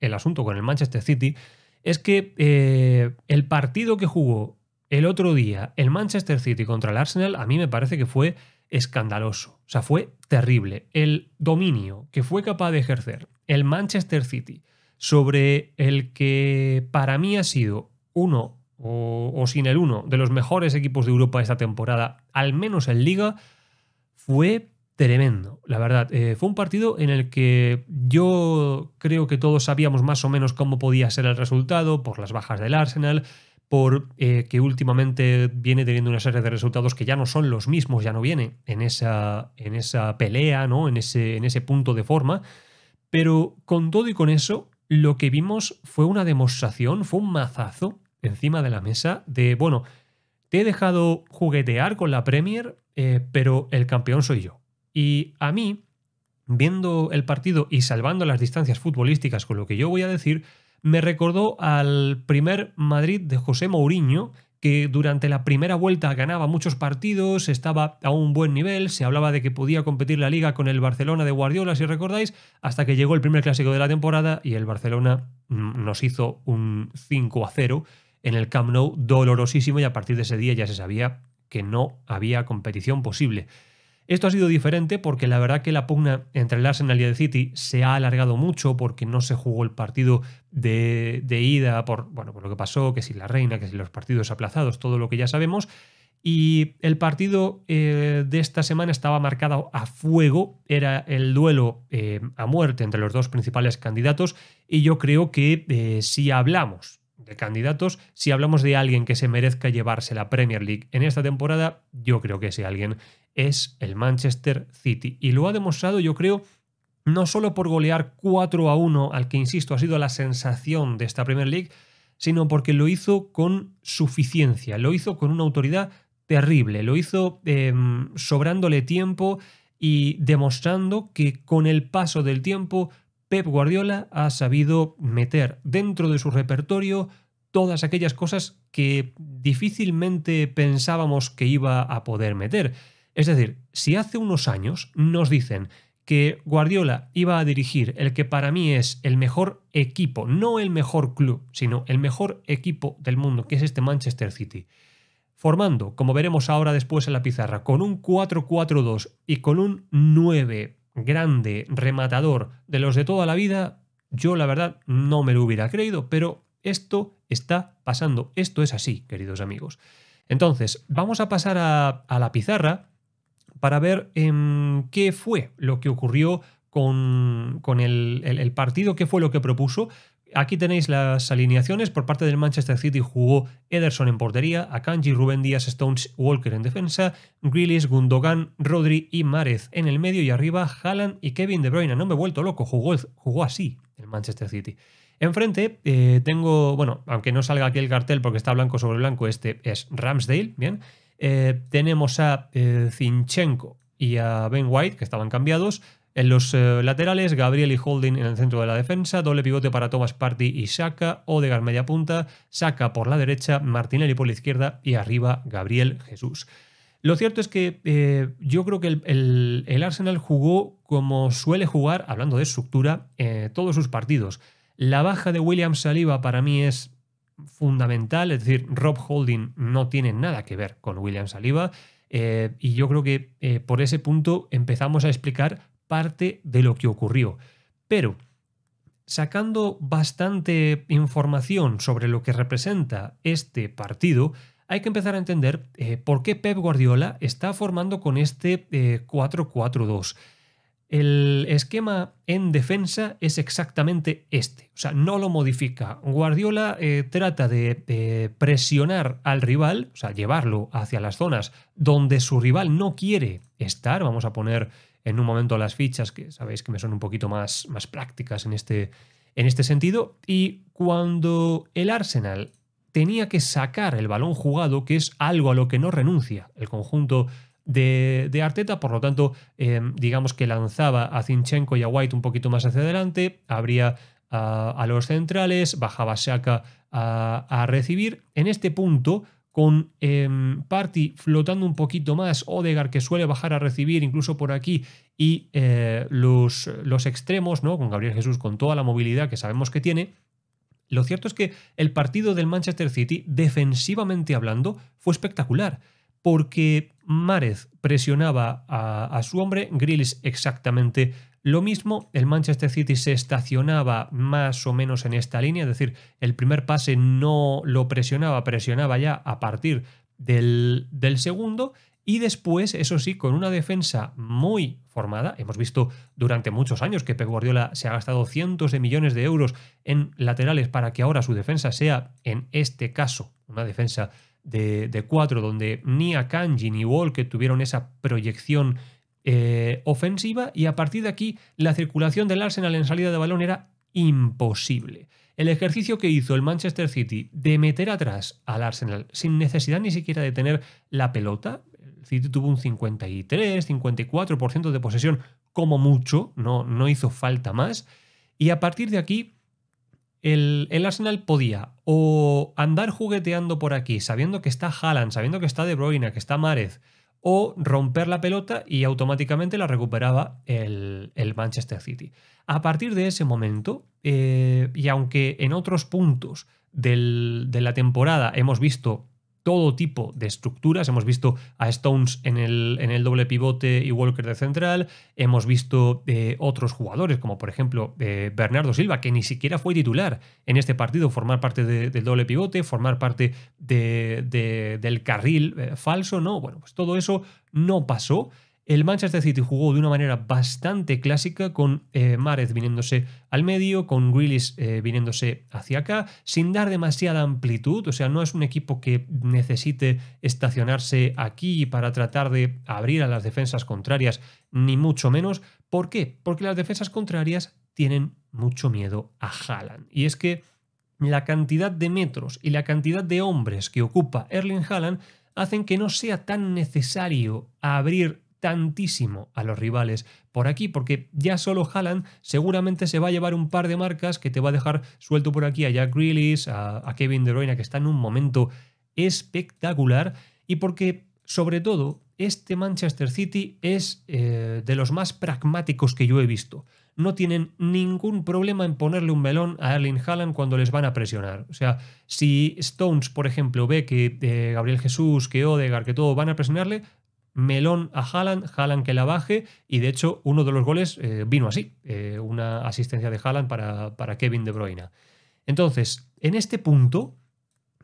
el asunto con el Manchester City es que eh, el partido que jugó el otro día el Manchester City contra el Arsenal a mí me parece que fue escandaloso. O sea, fue terrible. El dominio que fue capaz de ejercer el Manchester City sobre el que para mí ha sido uno o, o, sin el uno de los mejores equipos de Europa esta temporada, al menos en liga, fue tremendo, la verdad. Eh, fue un partido en el que yo creo que todos sabíamos más o menos cómo podía ser el resultado por las bajas del Arsenal, por eh, que últimamente viene teniendo una serie de resultados que ya no son los mismos, ya no viene en esa, en esa pelea, ¿no? en, ese, en ese punto de forma. Pero con todo y con eso, lo que vimos fue una demostración, fue un mazazo encima de la mesa de, bueno, te he dejado juguetear con la Premier, eh, pero el campeón soy yo. Y a mí, viendo el partido y salvando las distancias futbolísticas con lo que yo voy a decir, me recordó al primer Madrid de José Mourinho, que durante la primera vuelta ganaba muchos partidos, estaba a un buen nivel, se hablaba de que podía competir la liga con el Barcelona de Guardiola, si recordáis, hasta que llegó el primer clásico de la temporada y el Barcelona mm, nos hizo un 5 a 0 en el Camp Nou dolorosísimo y a partir de ese día ya se sabía que no había competición posible. Esto ha sido diferente porque la verdad que la pugna entre el Arsenal y el City se ha alargado mucho porque no se jugó el partido de, ida por, bueno, por lo que pasó, que si la reina, que si los partidos aplazados, todo lo que ya sabemos. Y el partido eh, de esta semana estaba marcado a fuego, era el duelo eh, a muerte entre los dos principales candidatos y yo creo que eh, si hablamos de candidatos, si hablamos de alguien que se merezca llevarse la Premier League en esta temporada, yo creo que ese alguien es el Manchester City. Y lo ha demostrado, yo creo, no solo por golear 4 a 1, al que insisto ha sido la sensación de esta Premier League, sino porque lo hizo con suficiencia, lo hizo con una autoridad terrible, lo hizo em, sobrándole tiempo y demostrando que con el paso del tiempo Pep Guardiola ha sabido meter dentro de su repertorio todas aquellas cosas que difícilmente pensábamos que iba a poder meter. Es decir, si hace unos años nos dicen que Guardiola iba a dirigir el que para mí es el mejor equipo, no el mejor club, sino el mejor equipo del mundo, que es este Manchester City, formando, como veremos ahora después en la pizarra, con un 4-4-2 y con un 9 grande, rematador, de los de toda la vida, yo la verdad no me lo hubiera creído, pero esto está pasando, esto es así, queridos amigos. Entonces, vamos a pasar a, a la pizarra para ver em, qué fue lo que ocurrió con, con el, partido, qué fue lo que propuso. Aquí tenéis las alineaciones. Por parte del Manchester City jugó Ederson en portería, Akanji, Rubén Díaz, Stones, Walker en defensa, Grealish, Gundogan, Rodri y Márez en el medio y arriba Haaland y Kevin De Bruyne. No me he vuelto loco, jugó, jugó así el Manchester City. Enfrente eh, tengo, bueno, aunque no salga aquí el cartel porque está blanco sobre blanco, este es Ramsdale, bien. Eh, tenemos a Cinchenko eh, Zinchenko y a Ben White, que estaban cambiados. En los eh, laterales, Gabriel y Holding en el centro de la defensa, doble pivote para Thomas Party y Saka, Odegar media punta, Saka por la derecha, Martinelli por la izquierda y arriba Gabriel Jesús. Lo cierto es que yo creo que el, Arsenal jugó como suele jugar, hablando de estructura, todos sus partidos. La baja de William Saliba para mí es fundamental, es decir, Rob Holding no tiene nada que ver con William Saliba eh, y yo creo que eh, por ese punto empezamos a explicar parte de lo que ocurrió. Pero sacando bastante información sobre lo que representa este partido, hay que empezar a entender eh, por qué Pep Guardiola está formando con este 4-4-2. El esquema en defensa es exactamente este, o sea, no lo modifica. Guardiola eh, trata de, presionar al rival, o sea, llevarlo hacia las zonas donde su rival no quiere estar. Vamos a poner en un momento las fichas, que sabéis que me son un poquito más, más prácticas en este, en este sentido. Y cuando el Arsenal tenía que sacar el balón jugado, que es algo a lo que no renuncia el conjunto de, Arteta, por lo tanto, em, digamos que lanzaba a Zinchenko y a White un poquito más hacia adelante, abría a, los centrales, bajaba Shaka a, recibir. En este punto, con em, Party flotando un poquito más, Odegar que suele bajar a recibir incluso por aquí y eh, los, los, extremos, ¿no? con Gabriel Jesús con toda la movilidad que sabemos que tiene. Lo cierto es que el partido del Manchester City, defensivamente hablando, fue espectacular, porque Márez presionaba a, su hombre, Grillis, exactamente lo mismo, el Manchester City se estacionaba más o menos en esta línea, es decir, el primer pase no lo presionaba, presionaba ya a partir del, segundo y después, eso sí, con una defensa muy formada, hemos visto durante muchos años que Pep Guardiola se ha gastado cientos de millones de euros en laterales para que ahora su defensa sea, en este caso, una defensa de, de cuatro, donde ni Akanji ni Wolke tuvieron esa proyección eh, ofensiva y a partir de aquí la circulación del Arsenal en salida de balón era imposible. El ejercicio que hizo el Manchester City de meter atrás al Arsenal sin necesidad ni siquiera de tener la pelota, el City tuvo un 53, 54% de posesión como mucho, no, no hizo falta más, y a partir de aquí el, Arsenal podía o andar jugueteando por aquí, sabiendo que está Haaland, sabiendo que está De Bruyne, que está Márez, o romper la pelota y automáticamente la recuperaba el, Manchester City. A partir de ese momento, eh, y aunque en otros puntos de la temporada hemos visto todo tipo de estructuras. Hemos visto a Stones en el, en el doble pivote y Walker de central. Hemos visto eh, otros jugadores, como por ejemplo eh, Bernardo Silva, que ni siquiera fue titular en este partido, formar parte del doble pivote, formar parte de, del carril eh, falso, ¿no? Bueno, pues todo eso no pasó. El Manchester City jugó de una manera bastante clásica, con eh, viniéndose al medio, con Willis eh, viniéndose hacia acá, sin dar demasiada amplitud. O sea, no es un equipo que necesite estacionarse aquí para tratar de abrir a las defensas contrarias, ni mucho menos. ¿Por qué? Porque las defensas contrarias tienen mucho miedo a Haaland. Y es que la cantidad de metros y la cantidad de hombres que ocupa Erling Haaland hacen que no sea tan necesario abrir tantísimo a los rivales por aquí, porque ya solo Haaland seguramente se va a llevar un par de marcas que te va a dejar suelto por aquí a Jack Grealish, a, Kevin De Bruyne, que está en un momento espectacular, y porque, sobre todo, este Manchester City es eh, de los más pragmáticos que yo he visto. No tienen ningún problema en ponerle un melón a Erling Haaland cuando les van a presionar. O sea, si Stones, por ejemplo, ve que eh, Gabriel Jesús, que Odegar que todo van a presionarle, melón a Haaland, Haaland que la baje y de hecho uno de los goles eh, vino así, eh, una asistencia de Haaland para, para Kevin De Bruyne. Entonces, en este punto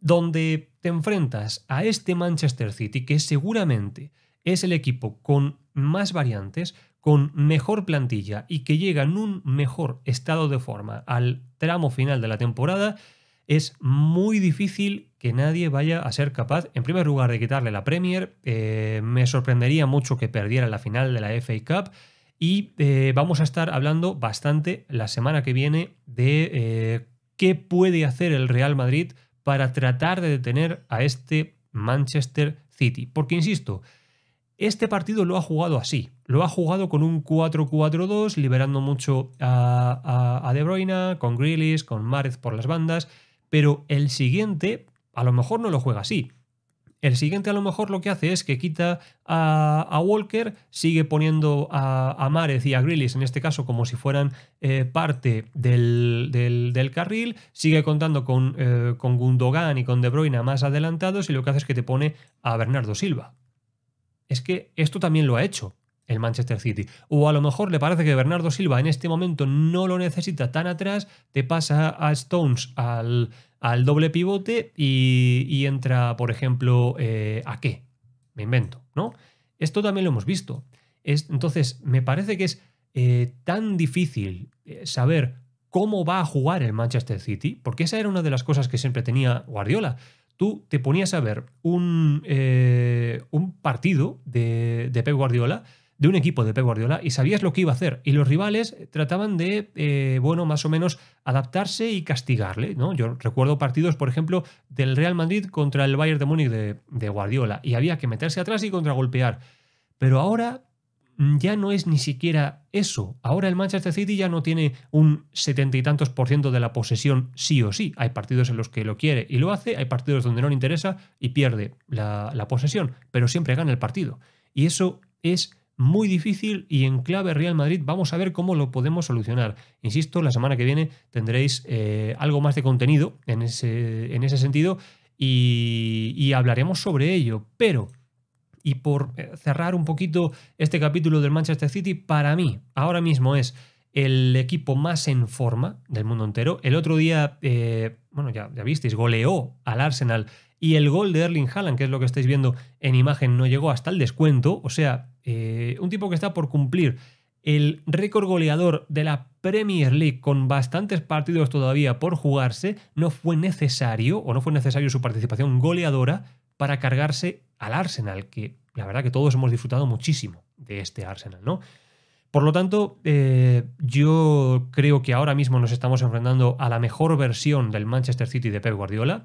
donde te enfrentas a este Manchester City que seguramente es el equipo con más variantes, con mejor plantilla y que llega en un mejor estado de forma al tramo final de la temporada, es muy difícil que nadie vaya a ser capaz, en primer lugar, de quitarle la Premier. Eh, me sorprendería mucho que perdiera la final de la FA Cup. Y eh, vamos a estar hablando bastante la semana que viene de eh, qué puede hacer el Real Madrid para tratar de detener a este Manchester City. Porque, insisto, este partido lo ha jugado así. Lo ha jugado con un 4-4-2, liberando mucho a, De Bruyne, con Grealish, con Marez por las bandas pero el siguiente a lo mejor no lo juega así. El siguiente a lo mejor lo que hace es que quita a, Walker, sigue poniendo a, a y a Grillis en este caso como si fueran eh, parte del, carril, sigue contando con, eh, con Gundogan y con De Bruyne más adelantados y lo que hace es que te pone a Bernardo Silva. Es que esto también lo ha hecho el Manchester City. O a lo mejor le parece que Bernardo Silva en este momento no lo necesita tan atrás, te pasa a Stones al, al doble pivote y, entra, por ejemplo, eh, a qué. Me invento, ¿no? Esto también lo hemos visto. Es, entonces, me parece que es eh, tan difícil eh, saber cómo va a jugar el Manchester City, porque esa era una de las cosas que siempre tenía Guardiola tú te ponías a ver un, un partido de, de, Pep Guardiola de un equipo de Pep Guardiola y sabías lo que iba a hacer. Y los rivales trataban de, eh, bueno, más o menos adaptarse y castigarle. ¿no? Yo recuerdo partidos, por ejemplo, del Real Madrid contra el Bayern de Múnich de, Guardiola y había que meterse atrás y contragolpear. Pero ahora mm, ya no es ni siquiera eso. Ahora el Manchester City ya no tiene un setenta y tantos por ciento de la posesión sí o sí. Hay partidos en los que lo quiere y lo hace, hay partidos donde no le interesa y pierde la posesión, pero siempre gana el partido. Y eso es muy difícil y en clave Real Madrid vamos a ver cómo lo podemos solucionar. Insisto, la semana que viene tendréis eh, algo más de contenido en ese, en ese sentido y, hablaremos sobre ello. Pero, y por eh, cerrar un poquito este capítulo del Manchester City, para mí ahora mismo es el equipo más en forma del mundo entero. El otro día, eh, bueno, ya, ya visteis, goleó al Arsenal y el gol de Erling Haaland, que es lo que estáis viendo en imagen, no llegó hasta el descuento. O sea, eh, un tipo que está por cumplir el récord goleador de la Premier League con bastantes partidos todavía por jugarse, no fue necesario o no fue necesario su participación goleadora para cargarse al Arsenal, que la verdad que todos hemos disfrutado muchísimo de este Arsenal, ¿no? Por lo tanto, eh, yo creo que ahora mismo nos estamos enfrentando a la mejor versión del Manchester City de Pep Guardiola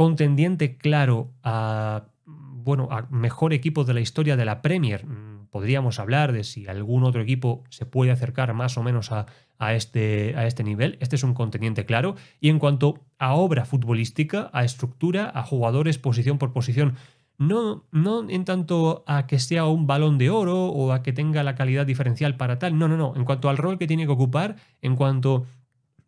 contendiente claro a, bueno, a mejor equipo de la historia de la Premier. Mm, podríamos hablar de si algún otro equipo se puede acercar más o menos a, este, a este nivel. Este es un contendiente claro. Y en cuanto a obra futbolística, a estructura, a jugadores posición por posición, no, no en tanto a que sea un balón de oro o a que tenga la calidad diferencial para tal, no, no, no, en cuanto al rol que tiene que ocupar, en cuanto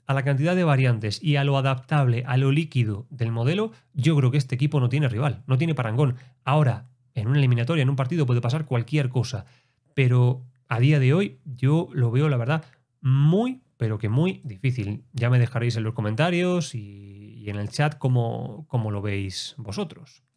a la cantidad de variantes y a lo adaptable, a lo líquido del modelo, yo creo que este equipo no tiene rival, no tiene parangón. Ahora, en una eliminatoria, en un partido puede pasar cualquier cosa, pero a día de hoy yo lo veo, la verdad, muy, pero que muy difícil. Ya me dejaréis en los comentarios y, en el chat cómo, cómo lo veis vosotros.